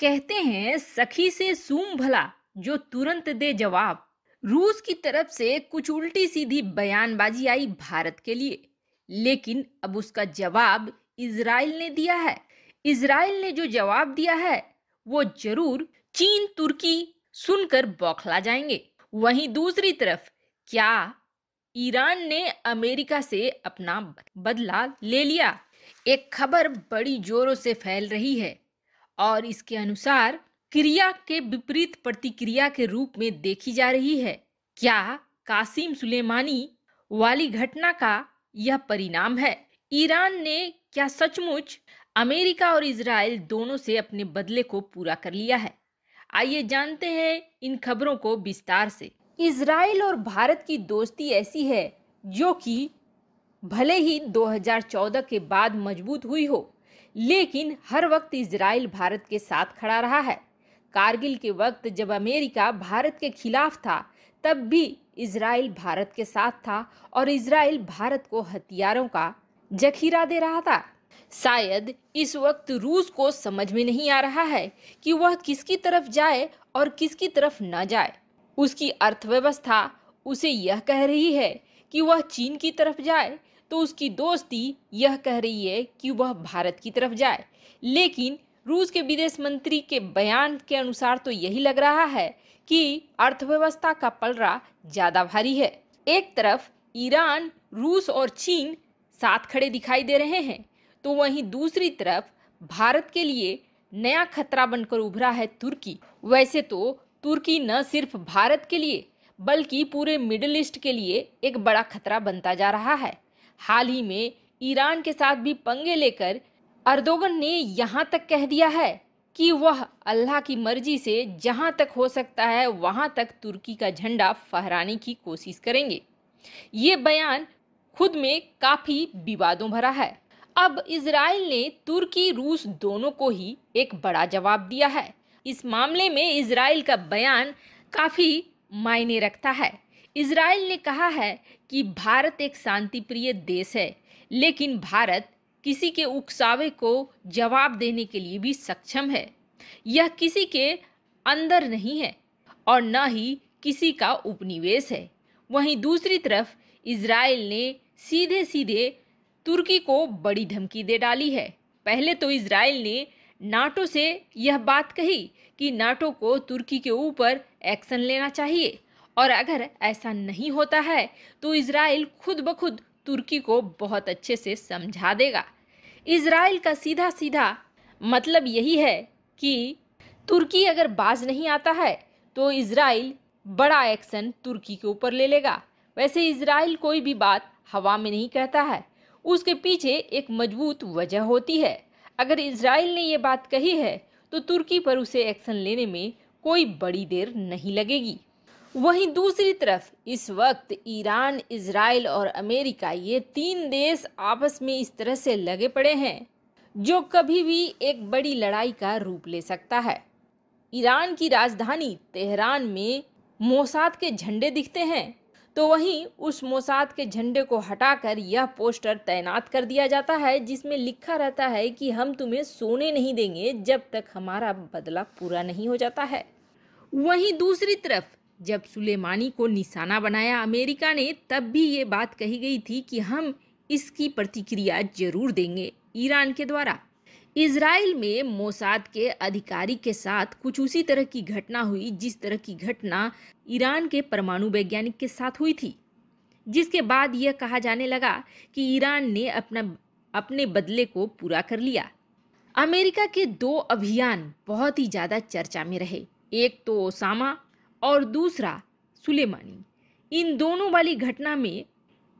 कहते हैं सखी से सूम भला जो तुरंत दे जवाब रूस की तरफ से कुछ उल्टी सीधी बयानबाजी आई भारत के लिए लेकिन अब उसका जवाब इसराइल ने दिया है इसराइल ने जो जवाब दिया है वो जरूर चीन तुर्की सुनकर बौखला जाएंगे वहीं दूसरी तरफ क्या ईरान ने अमेरिका से अपना बदला ले लिया एक खबर बड़ी जोरों से फैल रही है और इसके अनुसार क्रिया के विपरीत प्रतिक्रिया के रूप में देखी जा रही है क्या कासिम सुलेमानी वाली घटना का यह परिणाम है ईरान ने क्या सचमुच अमेरिका और इसराइल दोनों से अपने बदले को पूरा कर लिया है आइए जानते हैं इन खबरों को विस्तार से इसराइल और भारत की दोस्ती ऐसी है जो कि भले ही 2014 के बाद मजबूत हुई हो लेकिन हर वक्त इसराइल भारत के साथ खड़ा रहा है कारगिल के वक्त जब अमेरिका भारत के खिलाफ था तब भी इसराइल भारत के साथ था और इसराइल भारत को हथियारों का जखीरा दे रहा था शायद इस वक्त रूस को समझ में नहीं आ रहा है कि वह किसकी तरफ जाए और किसकी तरफ न जाए उसकी अर्थव्यवस्था उसे यह कह रही है कि वह चीन की तरफ जाए तो उसकी दोस्ती यह कह रही है कि वह भारत की तरफ जाए लेकिन रूस के विदेश मंत्री के बयान के अनुसार तो यही लग रहा है कि अर्थव्यवस्था का पलरा ज़्यादा भारी है एक तरफ ईरान रूस और चीन साथ खड़े दिखाई दे रहे हैं तो वहीं दूसरी तरफ भारत के लिए नया खतरा बनकर उभरा है तुर्की वैसे तो तुर्की न सिर्फ भारत के लिए बल्कि पूरे मिडिल ईस्ट के लिए एक बड़ा खतरा बनता जा रहा है हाल ही में ईरान के साथ भी पंगे लेकर अर्दोगन ने यहाँ तक कह दिया है कि वह अल्लाह की मर्जी से जहाँ तक हो सकता है वहाँ तक तुर्की का झंडा फहराने की कोशिश करेंगे ये बयान खुद में काफ़ी विवादों भरा है अब इसराइल ने तुर्की रूस दोनों को ही एक बड़ा जवाब दिया है इस मामले में इसराइल का बयान काफ़ी मायने रखता है इसराइल ने कहा है कि भारत एक शांतिप्रिय देश है लेकिन भारत किसी के उकसावे को जवाब देने के लिए भी सक्षम है यह किसी के अंदर नहीं है और न ही किसी का उपनिवेश है वहीं दूसरी तरफ इसराइल ने सीधे सीधे तुर्की को बड़ी धमकी दे डाली है पहले तो इसराइल ने नाटो से यह बात कही कि नाटो को तुर्की के ऊपर एक्शन लेना चाहिए और अगर ऐसा नहीं होता है तो इसराइल खुद ब खुद तुर्की को बहुत अच्छे से समझा देगा इसराइल का सीधा सीधा मतलब यही है कि तुर्की अगर बाज नहीं आता है तो इसराइल बड़ा एक्शन तुर्की के ऊपर ले लेगा वैसे इसराइल कोई भी बात हवा में नहीं कहता है उसके पीछे एक मजबूत वजह होती है अगर इसराइल ने ये बात कही है तो तुर्की पर उसे एक्शन लेने में कोई बड़ी देर नहीं लगेगी वहीं दूसरी तरफ इस वक्त ईरान इसराइल और अमेरिका ये तीन देश आपस में इस तरह से लगे पड़े हैं जो कभी भी एक बड़ी लड़ाई का रूप ले सकता है ईरान की राजधानी तेहरान में मोसाद के झंडे दिखते हैं तो वहीं उस मोसाद के झंडे को हटाकर यह पोस्टर तैनात कर दिया जाता है जिसमें लिखा रहता है कि हम तुम्हें सोने नहीं देंगे जब तक हमारा बदला पूरा नहीं हो जाता है वहीं दूसरी तरफ जब सुलेमानी को निशाना बनाया अमेरिका ने तब भी ये बात कही गई थी कि हम इसकी प्रतिक्रिया जरूर देंगे ईरान के द्वारा इसराइल में मोसाद के अधिकारी के साथ कुछ उसी तरह की घटना हुई जिस तरह की घटना ईरान के परमाणु वैज्ञानिक के साथ हुई थी जिसके बाद यह कहा जाने लगा कि ईरान ने अपना अपने बदले को पूरा कर लिया अमेरिका के दो अभियान बहुत ही ज़्यादा चर्चा में रहे एक तो ओसामा और दूसरा सुलेमानी इन दोनों वाली घटना में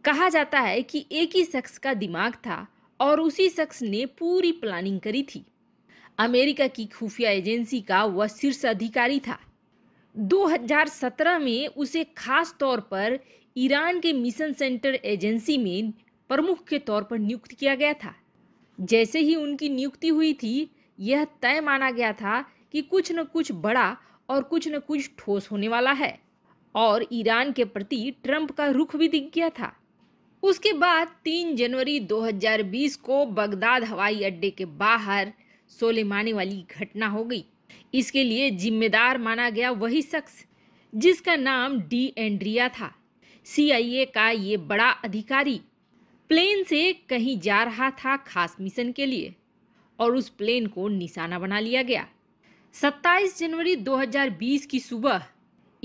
कहा जाता है कि एक ही शख्स का दिमाग था और उसी शख्स ने पूरी प्लानिंग करी थी अमेरिका की खुफिया एजेंसी का वह शीर्ष अधिकारी था 2017 में उसे खास तौर पर ईरान के मिशन सेंटर एजेंसी में प्रमुख के तौर पर नियुक्त किया गया था जैसे ही उनकी नियुक्ति हुई थी यह तय माना गया था कि कुछ न कुछ बड़ा और कुछ न कुछ ठोस होने वाला है और ईरान के प्रति ट्रंप का रुख भी दिख गया था उसके बाद 3 जनवरी 2020 को बगदाद हवाई अड्डे के बाहर सोलेमानी वाली घटना हो गई इसके लिए जिम्मेदार माना गया वही शख्स जिसका नाम डी एंड्रिया था सीआईए का ये बड़ा अधिकारी प्लेन से कहीं जा रहा था खास मिशन के लिए और उस प्लेन को निशाना बना लिया गया 27 जनवरी 2020 की सुबह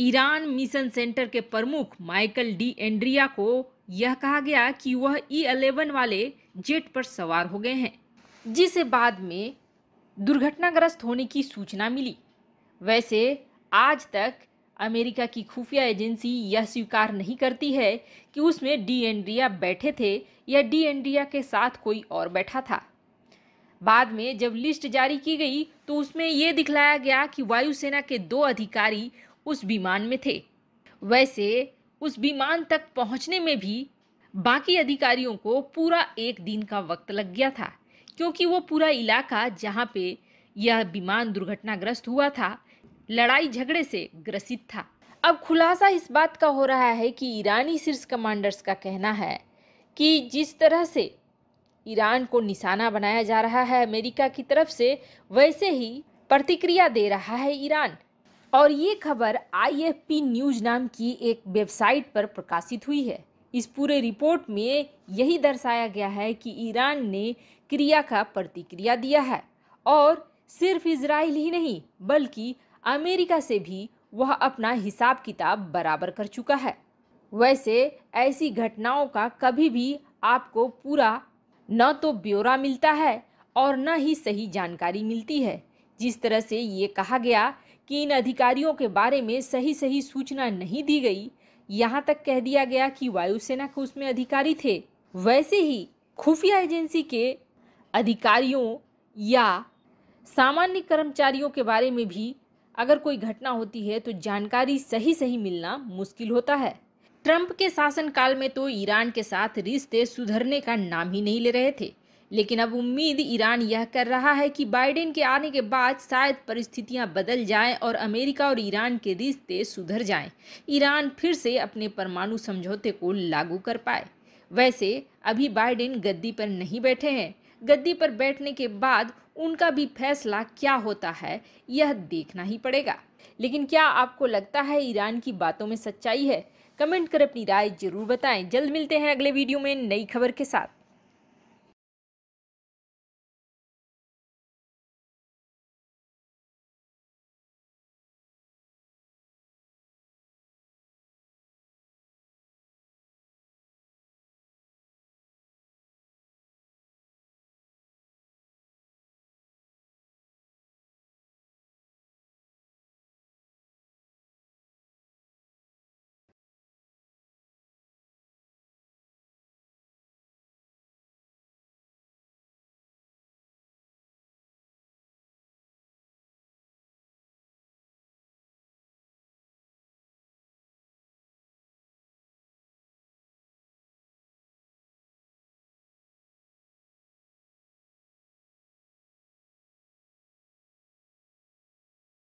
ईरान मिशन सेंटर के प्रमुख माइकल डी एंड्रिया को यह कहा गया कि वह ई e अलेवन वाले जेट पर सवार हो गए हैं जिसे बाद में दुर्घटनाग्रस्त होने की सूचना मिली वैसे आज तक अमेरिका की खुफिया एजेंसी यह स्वीकार नहीं करती है कि उसमें डी एंड्रिया बैठे थे या डी एंड्रिया के साथ कोई और बैठा था बाद में जब लिस्ट जारी की गई तो उसमें ये दिखलाया गया कि वायुसेना के दो अधिकारी उस विमान में थे वैसे उस विमान तक पहुंचने में भी बाकी अधिकारियों को पूरा एक दिन का वक्त लग गया था क्योंकि वो पूरा इलाका जहाँ पे यह विमान दुर्घटनाग्रस्त हुआ था लड़ाई झगड़े से ग्रसित था अब खुलासा इस बात का हो रहा है कि ईरानी शीर्ष कमांडर्स का कहना है कि जिस तरह से ईरान को निशाना बनाया जा रहा है अमेरिका की तरफ से वैसे ही प्रतिक्रिया दे रहा है ईरान और ये खबर आईएफपी न्यूज नाम की एक वेबसाइट पर प्रकाशित हुई है इस पूरे रिपोर्ट में यही दर्शाया गया है कि ईरान ने क्रिया का प्रतिक्रिया दिया है और सिर्फ इसराइल ही नहीं बल्कि अमेरिका से भी वह अपना हिसाब किताब बराबर कर चुका है वैसे ऐसी घटनाओं का कभी भी आपको पूरा न तो ब्यौरा मिलता है और न ही सही जानकारी मिलती है जिस तरह से ये कहा गया कि इन अधिकारियों के बारे में सही सही सूचना नहीं दी गई यहाँ तक कह दिया गया कि वायुसेना के उसमें अधिकारी थे वैसे ही खुफिया एजेंसी के अधिकारियों या सामान्य कर्मचारियों के बारे में भी अगर कोई घटना होती है तो जानकारी सही सही मिलना मुश्किल होता है ट्रंप के शासनकाल में तो ईरान के साथ रिश्ते सुधरने का नाम ही नहीं ले रहे थे लेकिन अब उम्मीद ईरान यह कर रहा है कि बाइडेन के आने के बाद शायद परिस्थितियां बदल जाएं और अमेरिका और ईरान के रिश्ते सुधर जाएं। ईरान फिर से अपने परमाणु समझौते को लागू कर पाए वैसे अभी बाइडेन गद्दी पर नहीं बैठे हैं गद्दी पर बैठने के बाद उनका भी फैसला क्या होता है यह देखना ही पड़ेगा लेकिन क्या आपको लगता है ईरान की बातों में सच्चाई है कमेंट कर अपनी राय जरूर बताएं जल्द मिलते हैं अगले वीडियो में नई खबर के साथ